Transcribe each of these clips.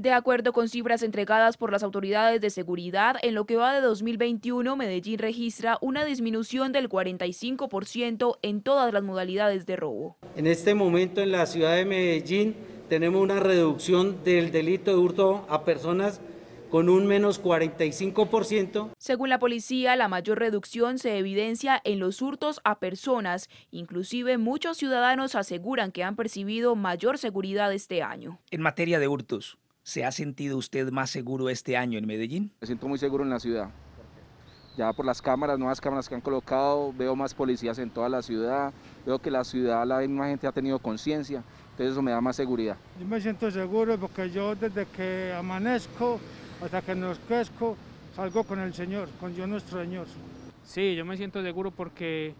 De acuerdo con cifras entregadas por las autoridades de seguridad, en lo que va de 2021, Medellín registra una disminución del 45% en todas las modalidades de robo. En este momento en la ciudad de Medellín tenemos una reducción del delito de hurto a personas con un menos 45%. Según la policía, la mayor reducción se evidencia en los hurtos a personas. Inclusive muchos ciudadanos aseguran que han percibido mayor seguridad este año. En materia de hurtos, ¿Se ha sentido usted más seguro este año en Medellín? Me siento muy seguro en la ciudad. Ya por las cámaras, nuevas cámaras que han colocado, veo más policías en toda la ciudad, veo que la ciudad, la misma gente ha tenido conciencia, entonces eso me da más seguridad. Yo me siento seguro porque yo desde que amanezco hasta que nos crezco, salgo con el Señor, con Dios nuestro Señor. Sí, yo me siento seguro porque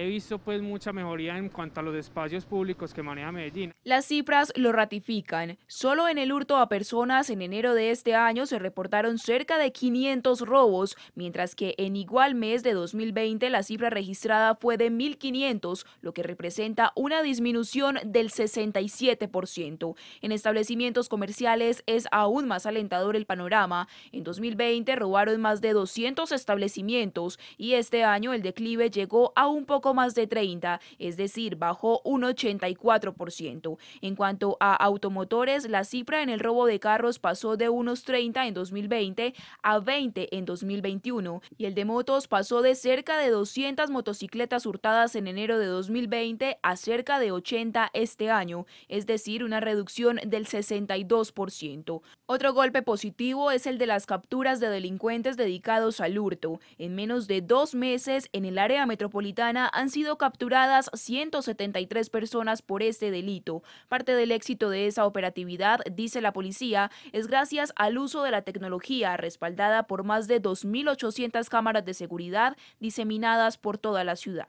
he visto pues mucha mejoría en cuanto a los espacios públicos que maneja Medellín. Las cifras lo ratifican. Solo en el hurto a personas en enero de este año se reportaron cerca de 500 robos, mientras que en igual mes de 2020 la cifra registrada fue de 1.500, lo que representa una disminución del 67%. En establecimientos comerciales es aún más alentador el panorama. En 2020 robaron más de 200 establecimientos y este año el declive llegó a un poco más de 30, es decir, bajó un 84%. En cuanto a automotores, la cifra en el robo de carros pasó de unos 30 en 2020 a 20 en 2021 y el de motos pasó de cerca de 200 motocicletas hurtadas en enero de 2020 a cerca de 80 este año, es decir, una reducción del 62%. Otro golpe positivo es el de las capturas de delincuentes dedicados al hurto. En menos de dos meses, en el área metropolitana han sido capturadas 173 personas por este delito. Parte del éxito de esa operatividad, dice la policía, es gracias al uso de la tecnología respaldada por más de 2.800 cámaras de seguridad diseminadas por toda la ciudad.